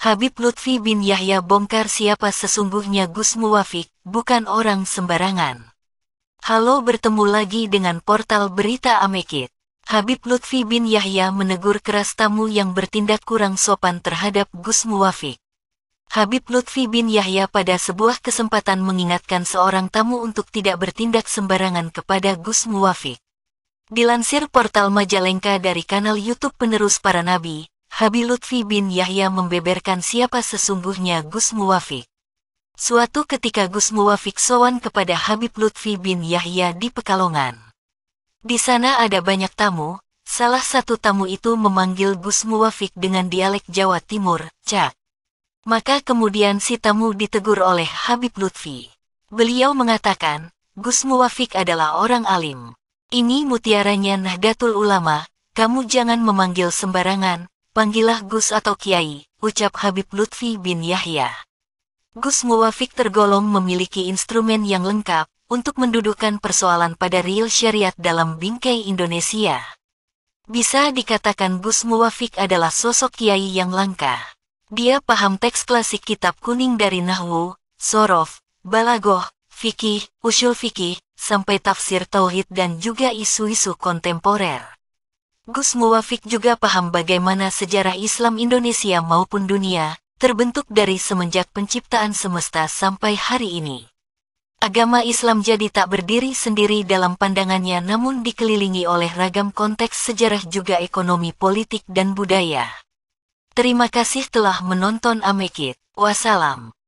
Habib Lutfi bin Yahya bongkar siapa sesungguhnya Gus Muwafik, bukan orang sembarangan. Halo bertemu lagi dengan portal berita Amekit. Habib Lutfi bin Yahya menegur keras tamu yang bertindak kurang sopan terhadap Gus Muwafik. Habib Lutfi bin Yahya pada sebuah kesempatan mengingatkan seorang tamu untuk tidak bertindak sembarangan kepada Gus Muwafik. Dilansir portal Majalengka dari kanal YouTube Penerus Para Nabi, Habib Lutfi bin Yahya membeberkan siapa sesungguhnya Gus Muwafik. Suatu ketika Gus Muwafik sowan kepada Habib Lutfi bin Yahya di Pekalongan. Di sana ada banyak tamu, salah satu tamu itu memanggil Gus Muwafik dengan dialek Jawa Timur, Cak. Maka kemudian si tamu ditegur oleh Habib Lutfi. Beliau mengatakan, Gus Muwafik adalah orang alim. Ini mutiaranya Nahdlatul Ulama, kamu jangan memanggil sembarangan, Panggillah Gus atau Kiai, ucap Habib Lutfi bin Yahya. Gus Muwafik tergolong memiliki instrumen yang lengkap untuk mendudukan persoalan pada real syariat dalam bingkai Indonesia. Bisa dikatakan Gus Muwafik adalah sosok kiai yang langka. Dia paham teks klasik kitab kuning dari Nahwu, Sorof, Balagoh, Fikih, Usul Fikih, sampai tafsir Tauhid dan juga isu-isu kontemporer. Gus Muwafik juga paham bagaimana sejarah Islam Indonesia maupun dunia terbentuk dari semenjak penciptaan semesta sampai hari ini. Agama Islam jadi tak berdiri sendiri dalam pandangannya namun dikelilingi oleh ragam konteks sejarah juga ekonomi politik dan budaya. Terima kasih telah menonton Amekit. Wassalam.